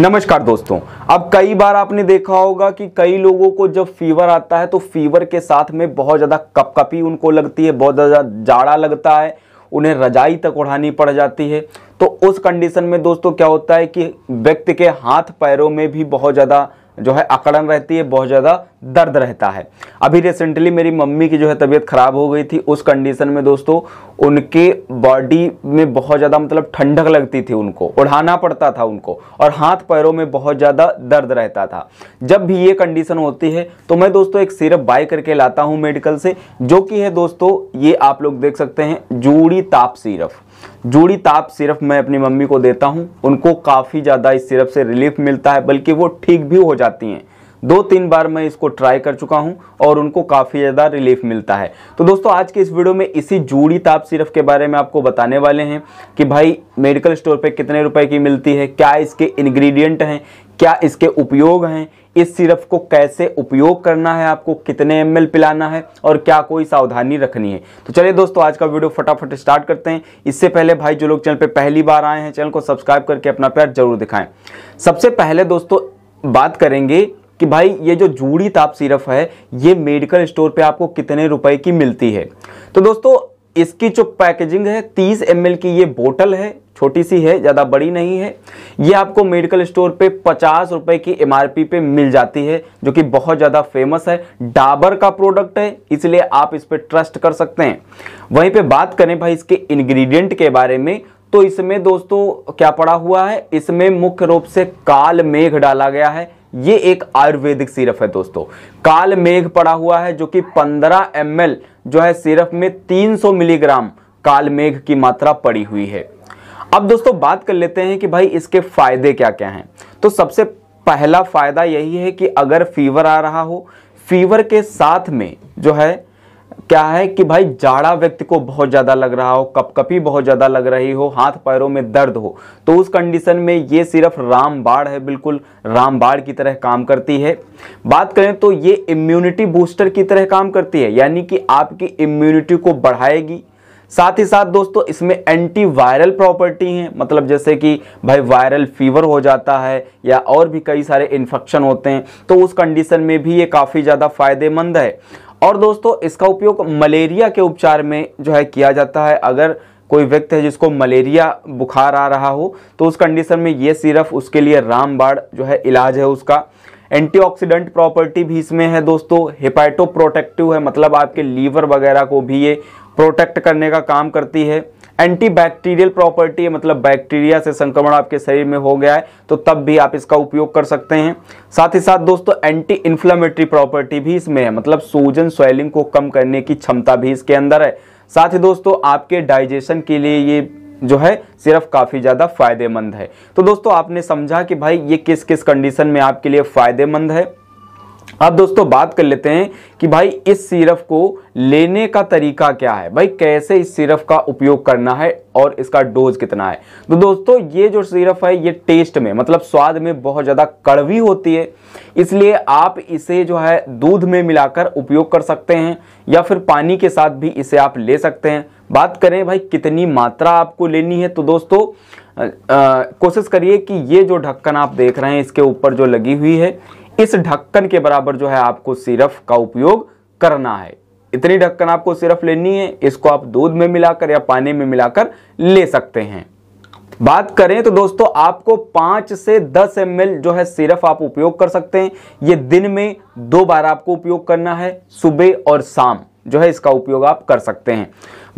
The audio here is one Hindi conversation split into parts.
नमस्कार दोस्तों अब कई बार आपने देखा होगा कि कई लोगों को जब फीवर आता है तो फीवर के साथ में बहुत ज़्यादा कपकपी उनको लगती है बहुत ज़्यादा जाड़ा लगता है उन्हें रजाई तक उड़ानी पड़ जाती है तो उस कंडीशन में दोस्तों क्या होता है कि व्यक्ति के हाथ पैरों में भी बहुत ज़्यादा जो है अकड़न रहती है बहुत ज़्यादा दर्द रहता है अभी रिसेंटली मेरी मम्मी की जो है तबीयत ख़राब हो गई थी उस कंडीशन में दोस्तों उनके बॉडी में बहुत ज़्यादा मतलब ठंडक लगती थी उनको उड़ाना पड़ता था उनको और हाथ पैरों में बहुत ज़्यादा दर्द रहता था जब भी ये कंडीशन होती है तो मैं दोस्तों एक सिरप बाय करके लाता हूँ मेडिकल से जो कि है दोस्तों ये आप लोग देख सकते हैं जूड़ी ताप सिरफ जूड़ी ताप सिर्फ मैं अपनी मम्मी को देता हूँ उनको काफ़ी ज़्यादा इस सिरप से रिलीफ मिलता है बल्कि वो ठीक भी हो जाती हैं दो तीन बार मैं इसको ट्राई कर चुका हूँ और उनको काफ़ी ज़्यादा रिलीफ मिलता है तो दोस्तों आज के इस वीडियो में इसी जूड़ी ताप सिरप के बारे में आपको बताने वाले हैं कि भाई मेडिकल स्टोर पर कितने रुपए की मिलती है क्या इसके इन्ग्रीडियंट हैं क्या इसके उपयोग हैं इस सिरप को कैसे उपयोग करना है आपको कितने एम पिलाना है और क्या कोई सावधानी रखनी है तो चलिए दोस्तों आज का वीडियो फटाफट स्टार्ट करते हैं इससे पहले भाई जो लोग चैनल पे पहली बार आए हैं चैनल को सब्सक्राइब करके अपना प्यार जरूर दिखाएं सबसे पहले दोस्तों बात करेंगे कि भाई ये जो जूड़ी ताप सिरप है ये मेडिकल स्टोर पे आपको कितने रुपए की मिलती है तो दोस्तों इसकी जो पैकेजिंग है 30 एम की ये बोतल है छोटी सी है ज़्यादा बड़ी नहीं है ये आपको मेडिकल स्टोर पे पचास रुपए की एम पे मिल जाती है जो कि बहुत ज़्यादा फेमस है डाबर का प्रोडक्ट है इसलिए आप इस पर ट्रस्ट कर सकते हैं वहीं पे बात करें भाई इसके इंग्रेडिएंट के बारे में तो इसमें दोस्तों क्या पड़ा हुआ है इसमें मुख्य रूप से काल मेघ डाला गया है ये एक आयुर्वेदिक सिरप है दोस्तों काल मेघ पड़ा हुआ है जो कि 15 एम जो है सिरप में 300 मिलीग्राम काल मेघ की मात्रा पड़ी हुई है अब दोस्तों बात कर लेते हैं कि भाई इसके फायदे क्या क्या हैं तो सबसे पहला फायदा यही है कि अगर फीवर आ रहा हो फीवर के साथ में जो है क्या है कि भाई जाड़ा व्यक्ति को बहुत ज़्यादा लग रहा हो कपकपी बहुत ज़्यादा लग रही हो हाथ पैरों में दर्द हो तो उस कंडीशन में ये सिर्फ रामबाड़ है बिल्कुल रामबाड़ की तरह काम करती है बात करें तो ये इम्यूनिटी बूस्टर की तरह काम करती है यानी कि आपकी इम्यूनिटी को बढ़ाएगी साथ ही साथ दोस्तों इसमें एंटीवायरल प्रॉपर्टी हैं मतलब जैसे कि भाई वायरल फीवर हो जाता है या और भी कई सारे इन्फेक्शन होते हैं तो उस कंडीशन में भी ये काफ़ी ज़्यादा फायदेमंद है और दोस्तों इसका उपयोग मलेरिया के उपचार में जो है किया जाता है अगर कोई व्यक्ति है जिसको मलेरिया बुखार आ रहा हो तो उस कंडीशन में ये सिर्फ उसके लिए रामबाड़ जो है इलाज है उसका एंटीऑक्सीडेंट प्रॉपर्टी भी इसमें है दोस्तों हेपाइटो प्रोटेक्टिव है मतलब आपके लीवर वगैरह को भी ये प्रोटेक्ट करने का काम करती है एंटीबैक्टीरियल प्रॉपर्टी है मतलब बैक्टीरिया से संक्रमण आपके शरीर में हो गया है तो तब भी आप इसका उपयोग कर सकते हैं साथ ही साथ दोस्तों एंटी इन्फ्लामेटरी प्रॉपर्टी भी इसमें है मतलब सूजन स्वेलिंग को कम करने की क्षमता भी इसके अंदर है साथ ही दोस्तों आपके डाइजेशन के लिए ये जो है सिर्फ काफ़ी ज़्यादा फायदेमंद है तो दोस्तों आपने समझा कि भाई ये किस किस कंडीशन में आपके लिए फायदेमंद है अब हाँ दोस्तों बात कर लेते हैं कि भाई इस सिरप को लेने का तरीका क्या है भाई कैसे इस सिरप का उपयोग करना है और इसका डोज कितना है तो दोस्तों ये जो सिरप है ये टेस्ट में मतलब स्वाद में बहुत ज़्यादा कड़वी होती है इसलिए आप इसे जो है दूध में मिलाकर उपयोग कर सकते हैं या फिर पानी के साथ भी इसे आप ले सकते हैं बात करें भाई कितनी मात्रा आपको लेनी है तो दोस्तों कोशिश करिए कि ये जो ढक्कन आप देख रहे हैं इसके ऊपर जो लगी हुई है इस ढक्कन के बराबर जो है आपको सिरफ का उपयोग करना है इतनी ढक्कन आपको सिरफ लेनी है इसको आप दूध में मिलाकर या पानी में मिलाकर ले सकते हैं बात करें तो दोस्तों आपको पांच से दस एम जो है सिरफ आप उपयोग कर सकते हैं ये दिन में दो बार आपको उपयोग करना है सुबह और शाम जो है इसका उपयोग आप कर सकते हैं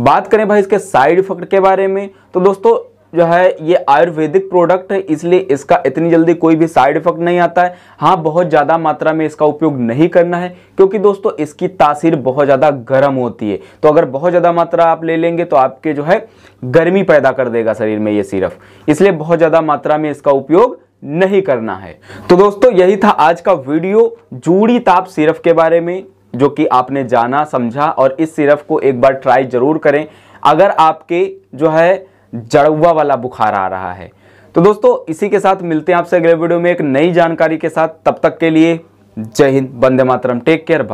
बात करें भाई इसके साइड इफेक्ट के बारे में तो दोस्तों जो है ये आयुर्वेदिक प्रोडक्ट है इसलिए इसका इतनी जल्दी कोई भी साइड इफेक्ट नहीं आता है हाँ बहुत ज़्यादा मात्रा में इसका उपयोग नहीं करना है क्योंकि दोस्तों इसकी तासीर बहुत ज़्यादा गर्म होती है तो अगर बहुत ज़्यादा मात्रा आप ले लेंगे तो आपके जो है गर्मी पैदा कर देगा शरीर में ये सिरफ इसलिए बहुत ज़्यादा मात्रा में इसका उपयोग नहीं करना है तो दोस्तों यही था आज का वीडियो जूड़ी ताप सिरफ के बारे में जो कि आपने जाना समझा और इस सिरफ को एक बार ट्राई जरूर करें अगर आपके जो है जड़ुआ वाला बुखार आ रहा है तो दोस्तों इसी के साथ मिलते हैं आपसे अगले वीडियो में एक नई जानकारी के साथ तब तक के लिए जय हिंद बंदे मातरम टेक केयर